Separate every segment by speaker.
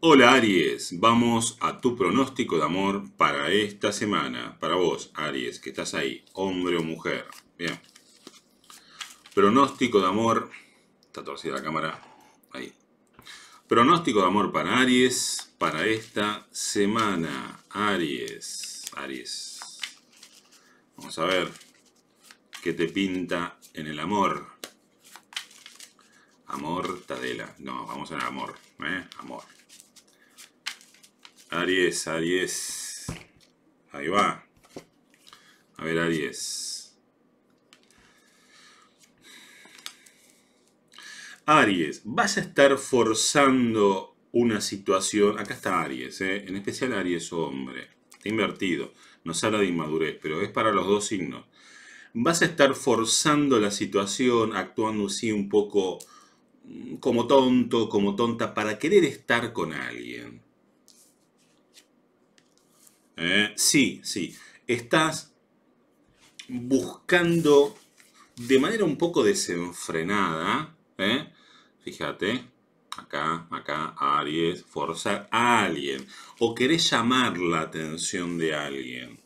Speaker 1: Hola Aries, vamos a tu pronóstico de amor para esta semana, para vos Aries, que estás ahí, hombre o mujer. Bien. Pronóstico de amor, está torcida la cámara, ahí. Pronóstico de amor para Aries, para esta semana, Aries, Aries. Vamos a ver qué te pinta en el amor. Amor, Tadela. No, vamos al amor, ¿eh? Amor. Aries, Aries. Ahí va. A ver, Aries. Aries, vas a estar forzando una situación. Acá está Aries, eh. en especial Aries hombre. Está invertido. Nos habla de inmadurez, pero es para los dos signos. Vas a estar forzando la situación, actuando así un poco mm, como tonto, como tonta, para querer estar con alguien ¿Eh? sí, sí. Estás buscando de manera un poco desenfrenada, ¿eh? fíjate, acá, acá, Aries, forzar a alguien, o querés llamar la atención de alguien.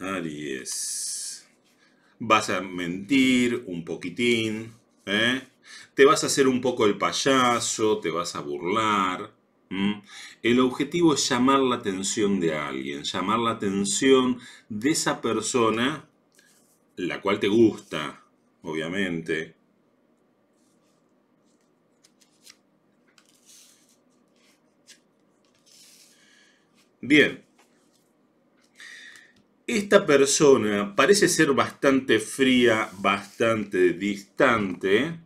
Speaker 1: Aries, vas a mentir un poquitín, ¿eh? te vas a hacer un poco el payaso, te vas a burlar, el objetivo es llamar la atención de alguien, llamar la atención de esa persona, la cual te gusta, obviamente. Bien. Esta persona parece ser bastante fría, bastante distante.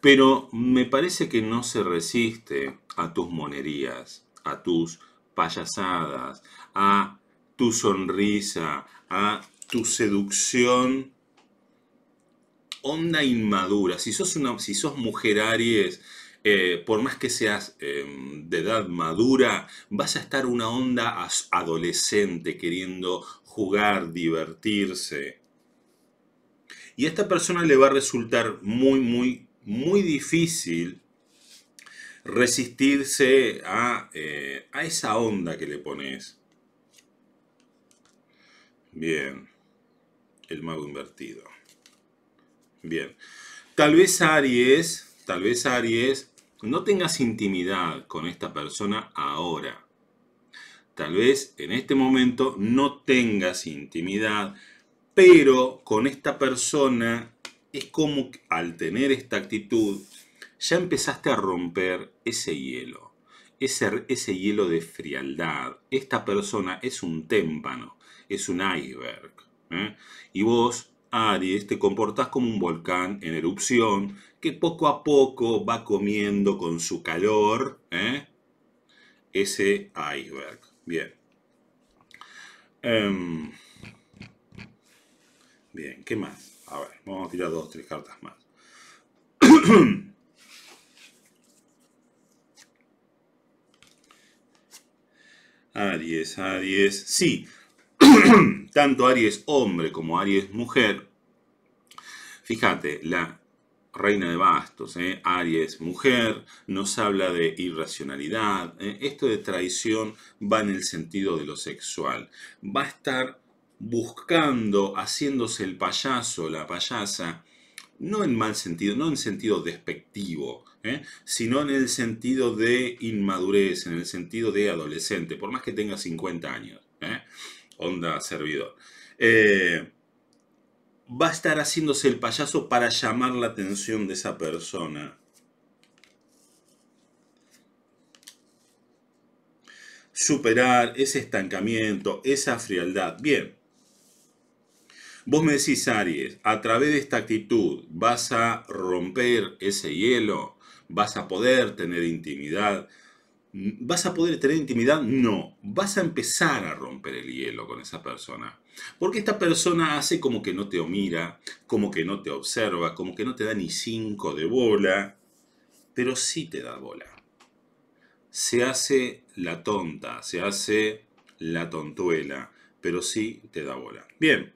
Speaker 1: Pero me parece que no se resiste a tus monerías, a tus payasadas, a tu sonrisa, a tu seducción onda e inmadura. Si sos, una, si sos mujer Aries, eh, por más que seas em, de edad madura, vas a estar una onda adolescente queriendo jugar, divertirse. Y a esta persona le va a resultar muy, muy muy difícil resistirse eh, a, esa onda que le pones. Bien, el mago invertido. Bien, tal vez Aries, tal vez Aries, no tengas intimidad con esta persona ahora. Tal vez en este momento no tengas intimidad, pero con esta persona es como al tener esta actitud ya empezaste a romper ese hielo, ese, ese hielo de frialdad. Esta persona es un témpano, es un iceberg. ¿eh? Y vos, Aries, te comportás como un volcán en erupción que poco a poco va comiendo con su calor ¿eh? ese iceberg. Bien. Em, bien, ¿qué más? A vamos a tirar dos, tres cartas más. Aries, Aries, sí. Tanto Aries hombre como Aries mujer. Fíjate, la reina de bastos, ¿eh? Aries mujer, nos habla de irracionalidad. ¿eh? esto de traición va en el sentido de lo sexual. Va a estar buscando, haciéndose el payaso, la payasa, no en mal sentido, no en sentido despectivo, ¿eh? sino en el sentido de inmadurez, en el sentido de adolescente, por más que tenga 50 años, ¿eh? onda servidor. Eh, va a estar haciéndose el payaso para llamar la atención de esa persona. Superar ese estancamiento, esa frialdad. Bien, Vos me decís, Aries, a través de esta actitud vas a romper ese hielo, vas a poder tener intimidad. ¿Vas a poder tener intimidad? No, vas a empezar a romper el hielo con esa persona. Porque esta persona hace como que no te mira, como que no te observa, como que no te da ni cinco de bola, pero sí te da bola. Se hace la tonta, se hace la tontuela, pero sí te da bola. Bien,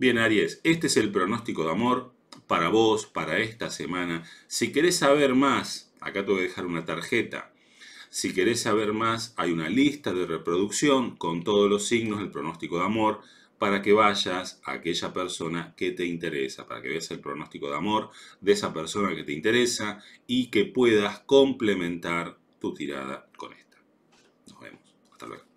Speaker 1: Bien, Aries, este es el pronóstico de amor para vos, para esta semana. Si querés saber más, acá te voy a dejar una tarjeta. Si querés saber más, hay una lista de reproducción con todos los signos del pronóstico de amor para que vayas a aquella persona que te interesa, para que veas el pronóstico de amor de esa persona que te interesa y que puedas complementar tu tirada con esta. Nos vemos. Hasta luego.